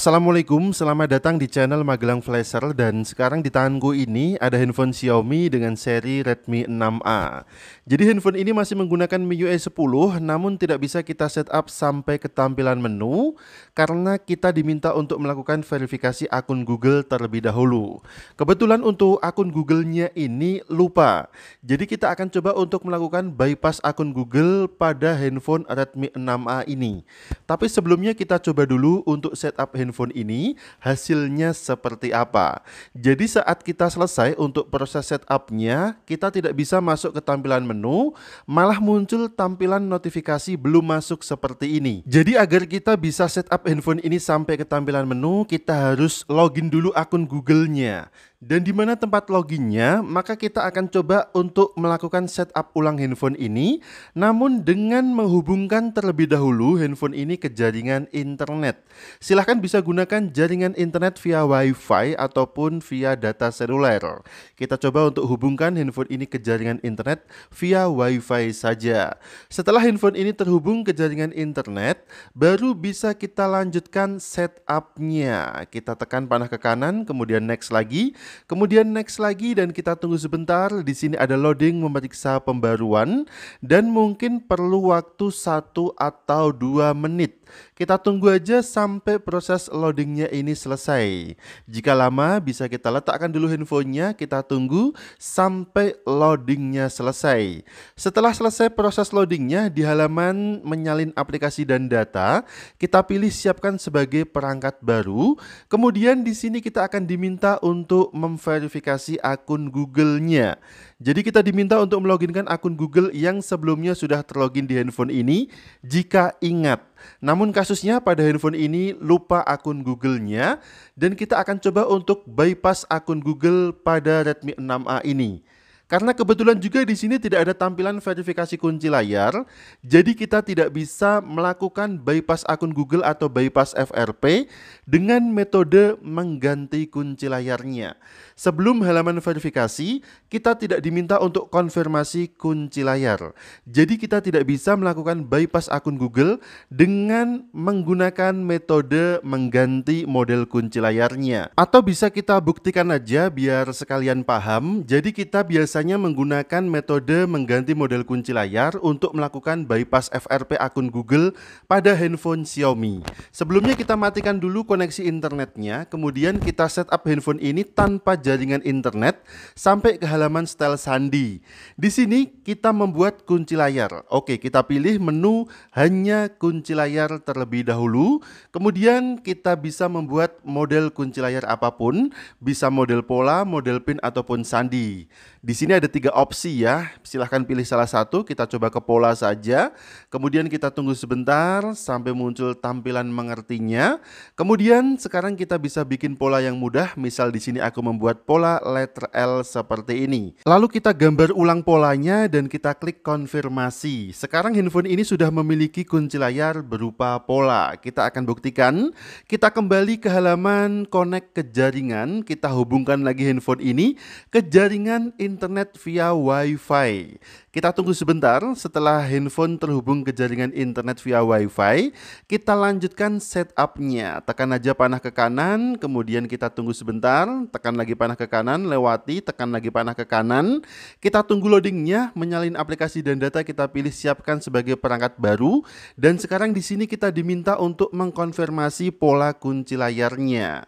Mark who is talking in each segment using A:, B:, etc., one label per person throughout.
A: Assalamualaikum, selamat datang di channel Magelang Flasher dan sekarang di tanganku ini ada handphone Xiaomi dengan seri Redmi 6A. Jadi handphone ini masih menggunakan MIUI 10 namun tidak bisa kita setup sampai ke tampilan menu karena kita diminta untuk melakukan verifikasi akun Google terlebih dahulu. Kebetulan untuk akun Google-nya ini lupa. Jadi kita akan coba untuk melakukan bypass akun Google pada handphone Redmi 6A ini. Tapi sebelumnya kita coba dulu untuk setup handphone handphone ini hasilnya seperti apa. Jadi saat kita selesai untuk proses setupnya, kita tidak bisa masuk ke tampilan menu, malah muncul tampilan notifikasi belum masuk seperti ini. Jadi agar kita bisa setup handphone ini sampai ke tampilan menu, kita harus login dulu akun Google-nya. Dan di mana tempat loginnya, maka kita akan coba untuk melakukan setup ulang handphone ini, namun dengan menghubungkan terlebih dahulu handphone ini ke jaringan internet. Silahkan bisa gunakan jaringan internet via WiFi ataupun via data seluler. Kita coba untuk hubungkan handphone ini ke jaringan internet via WiFi saja. Setelah handphone ini terhubung ke jaringan internet, baru bisa kita lanjutkan setupnya. Kita tekan panah ke kanan, kemudian next lagi. Kemudian next lagi dan kita tunggu sebentar. Di sini ada loading memeriksa pembaruan dan mungkin perlu waktu satu atau dua menit. Kita tunggu aja sampai proses loadingnya ini selesai. Jika lama bisa kita letakkan dulu handphonenya, kita tunggu sampai loadingnya selesai. Setelah selesai proses loadingnya, di halaman menyalin aplikasi dan data, kita pilih siapkan sebagai perangkat baru. Kemudian di sini kita akan diminta untuk memverifikasi akun Google-nya. Jadi kita diminta untuk meloginkan akun Google yang sebelumnya sudah terlogin di handphone ini jika ingat. Namun kasusnya pada handphone ini lupa akun Google-nya dan kita akan coba untuk bypass akun Google pada Redmi 6A ini. Karena kebetulan juga di sini tidak ada tampilan verifikasi kunci layar, jadi kita tidak bisa melakukan bypass akun Google atau bypass FRP dengan metode mengganti kunci layarnya. Sebelum halaman verifikasi, kita tidak diminta untuk konfirmasi kunci layar. Jadi kita tidak bisa melakukan bypass akun Google dengan menggunakan metode mengganti model kunci layarnya. Atau bisa kita buktikan aja biar sekalian paham. Jadi kita biasa biasanya menggunakan metode mengganti model kunci layar untuk melakukan bypass FRP akun Google pada handphone Xiaomi. Sebelumnya kita matikan dulu koneksi internetnya, kemudian kita setup handphone ini tanpa jaringan internet sampai ke halaman style sandi. Di sini kita membuat kunci layar. Oke, kita pilih menu hanya kunci layar terlebih dahulu. Kemudian kita bisa membuat model kunci layar apapun, bisa model pola, model pin ataupun sandi. Di sini ini ada tiga opsi ya, silahkan pilih salah satu, kita coba ke pola saja. Kemudian kita tunggu sebentar sampai muncul tampilan mengertinya. Kemudian sekarang kita bisa bikin pola yang mudah, misal di sini aku membuat pola letter L seperti ini. Lalu kita gambar ulang polanya dan kita klik konfirmasi. Sekarang handphone ini sudah memiliki kunci layar berupa pola. Kita akan buktikan, kita kembali ke halaman connect ke jaringan, kita hubungkan lagi handphone ini ke jaringan internet internet via WiFi. Kita tunggu sebentar setelah handphone terhubung ke jaringan internet via WiFi, Kita lanjutkan setupnya. Tekan aja panah ke kanan, kemudian kita tunggu sebentar. Tekan lagi panah ke kanan, lewati, tekan lagi panah ke kanan. Kita tunggu loadingnya, menyalin aplikasi dan data kita pilih siapkan sebagai perangkat baru. Dan sekarang di sini kita diminta untuk mengkonfirmasi pola kunci layarnya.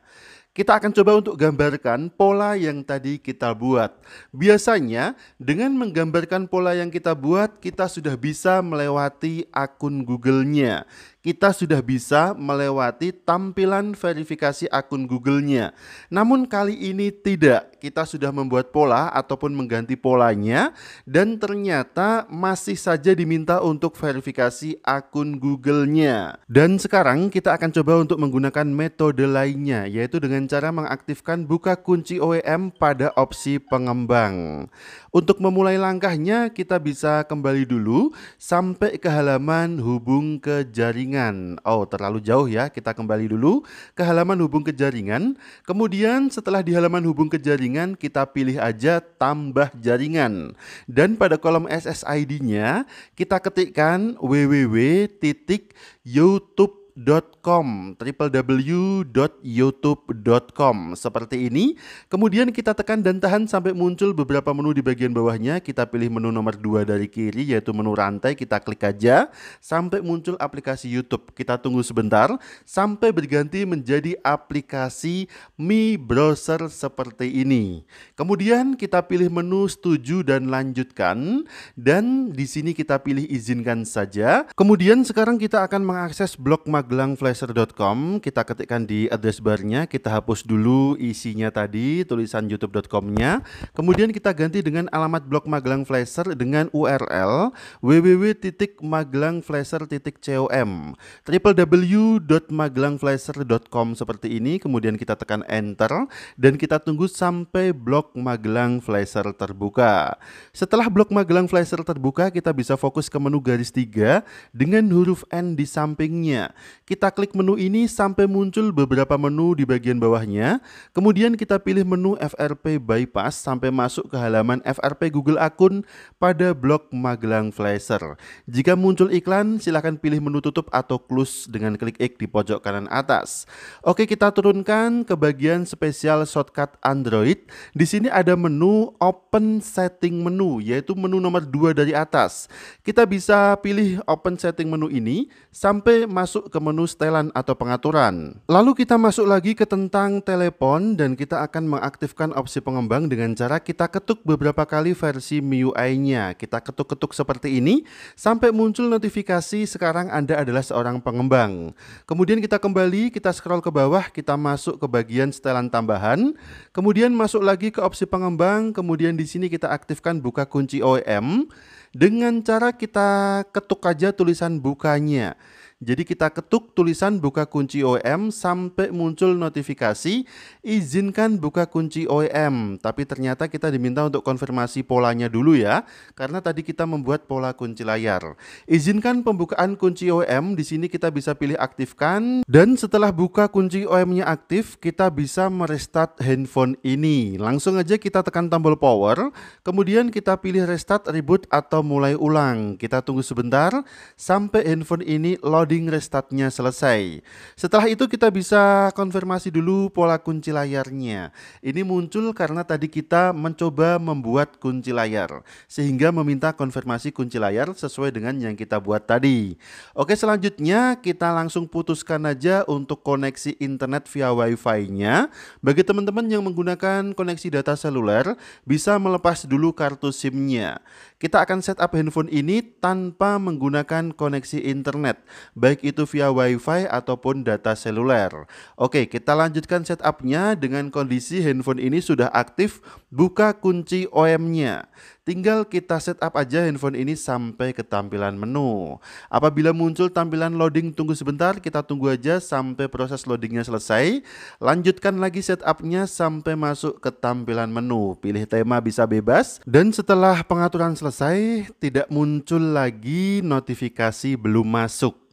A: Kita akan coba untuk gambarkan pola yang tadi kita buat. Biasanya dengan menggambarkan pola yang kita buat, kita sudah bisa melewati akun Google-nya kita sudah bisa melewati tampilan verifikasi akun Google-nya. Namun kali ini tidak, kita sudah membuat pola ataupun mengganti polanya dan ternyata masih saja diminta untuk verifikasi akun Google-nya. Dan sekarang kita akan coba untuk menggunakan metode lainnya yaitu dengan cara mengaktifkan buka kunci OEM pada opsi pengembang. Untuk memulai langkahnya kita bisa kembali dulu sampai ke halaman hubung ke jaringan jaringan. Oh, terlalu jauh ya. Kita kembali dulu ke halaman hubung ke jaringan. Kemudian setelah di halaman hubung ke jaringan, kita pilih aja tambah jaringan. Dan pada kolom SSID-nya, kita ketikkan www.youtube.com youtube.com www.youtube.com seperti ini kemudian kita tekan dan tahan sampai muncul beberapa menu di bagian bawahnya kita pilih menu nomor 2 dari kiri yaitu menu rantai kita klik aja sampai muncul aplikasi YouTube kita tunggu sebentar sampai berganti menjadi aplikasi Mi Browser seperti ini kemudian kita pilih menu setuju dan lanjutkan dan di sini kita pilih izinkan saja kemudian sekarang kita akan mengakses blog magelangflasher.com kita ketikkan di address barnya kita hapus dulu isinya tadi tulisan youtube.com-nya kemudian kita ganti dengan alamat blog Magelang Flasher dengan URL www.magelangflasher.com www.magelangflasher.com seperti ini kemudian kita tekan enter dan kita tunggu sampai blog Magelang Flasher terbuka setelah blog Magelang Flasher terbuka kita bisa fokus ke menu garis 3 dengan huruf N di sampingnya kita klik menu ini sampai muncul beberapa menu di bagian bawahnya. Kemudian kita pilih menu FRP bypass sampai masuk ke halaman FRP Google akun pada blog Magelang Flasher. Jika muncul iklan, silahkan pilih menu tutup atau close dengan klik X di pojok kanan atas. Oke, kita turunkan ke bagian spesial shortcut Android. Di sini ada menu open setting menu, yaitu menu nomor 2 dari atas. Kita bisa pilih open setting menu ini sampai masuk ke menu setelan atau pengaturan. Lalu kita masuk lagi ke tentang telepon dan kita akan mengaktifkan opsi pengembang dengan cara kita ketuk beberapa kali versi MIUI-nya. Kita ketuk-ketuk seperti ini sampai muncul notifikasi sekarang Anda adalah seorang pengembang. Kemudian kita kembali, kita scroll ke bawah, kita masuk ke bagian setelan tambahan, kemudian masuk lagi ke opsi pengembang, kemudian di sini kita aktifkan buka kunci OEM dengan cara kita ketuk aja tulisan bukanya. Jadi kita ketuk tulisan buka kunci OEM sampai muncul notifikasi izinkan buka kunci OEM. Tapi ternyata kita diminta untuk konfirmasi polanya dulu ya, karena tadi kita membuat pola kunci layar. Izinkan pembukaan kunci OEM, di sini kita bisa pilih aktifkan dan setelah buka kunci OEM-nya aktif, kita bisa merestart handphone ini. Langsung aja kita tekan tombol power, kemudian kita pilih restart, reboot atau mulai ulang. Kita tunggu sebentar sampai handphone ini loading loading restartnya selesai. Setelah itu kita bisa konfirmasi dulu pola kunci layarnya. Ini muncul karena tadi kita mencoba membuat kunci layar sehingga meminta konfirmasi kunci layar sesuai dengan yang kita buat tadi. Oke, selanjutnya kita langsung putuskan aja untuk koneksi internet via wifi nya Bagi teman-teman yang menggunakan koneksi data seluler bisa melepas dulu kartu SIM-nya. Kita akan setup handphone ini tanpa menggunakan koneksi internet baik itu via WiFi ataupun data seluler. Oke, kita lanjutkan setupnya dengan kondisi handphone ini sudah aktif, buka kunci OM-nya. Tinggal kita setup aja handphone ini sampai ke tampilan menu. Apabila muncul tampilan loading tunggu sebentar, kita tunggu aja sampai proses loadingnya selesai. Lanjutkan lagi setupnya sampai masuk ke tampilan menu. Pilih tema bisa bebas. Dan setelah pengaturan selesai, tidak muncul lagi notifikasi belum masuk.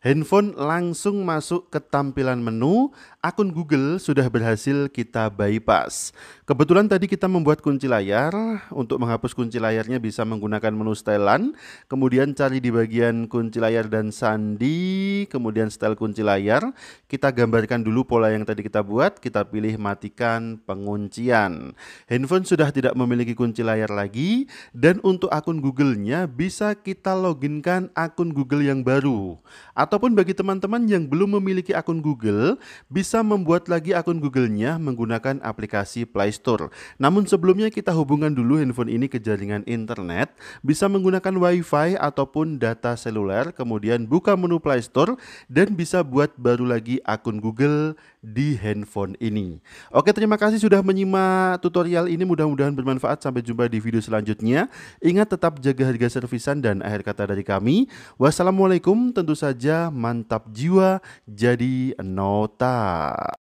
A: handphone langsung masuk ke tampilan menu, akun Google sudah berhasil kita bypass. Kebetulan tadi kita membuat kunci layar, untuk menghapus kunci layarnya bisa menggunakan menu setelan, kemudian cari di bagian kunci layar dan sandi, kemudian setel kunci layar, kita gambarkan dulu pola yang tadi kita buat, kita pilih matikan penguncian. Handphone sudah tidak memiliki kunci layar lagi, dan untuk akun Google-nya bisa kita loginkan akun Google yang baru. Ataupun bagi teman-teman yang belum memiliki akun Google, bisa membuat lagi akun Google-nya menggunakan aplikasi Play Store. Namun sebelumnya kita hubungkan dulu handphone ini ke jaringan internet, bisa menggunakan Wi-Fi ataupun data seluler, kemudian buka menu Play Store dan bisa buat baru lagi akun Google di handphone ini. Oke, terima kasih sudah menyimak tutorial ini. Mudah-mudahan bermanfaat. Sampai jumpa di video selanjutnya. Ingat tetap jaga harga servisan dan akhir kata dari kami. Wassalamualaikum tentu saja mantap jiwa jadi nota.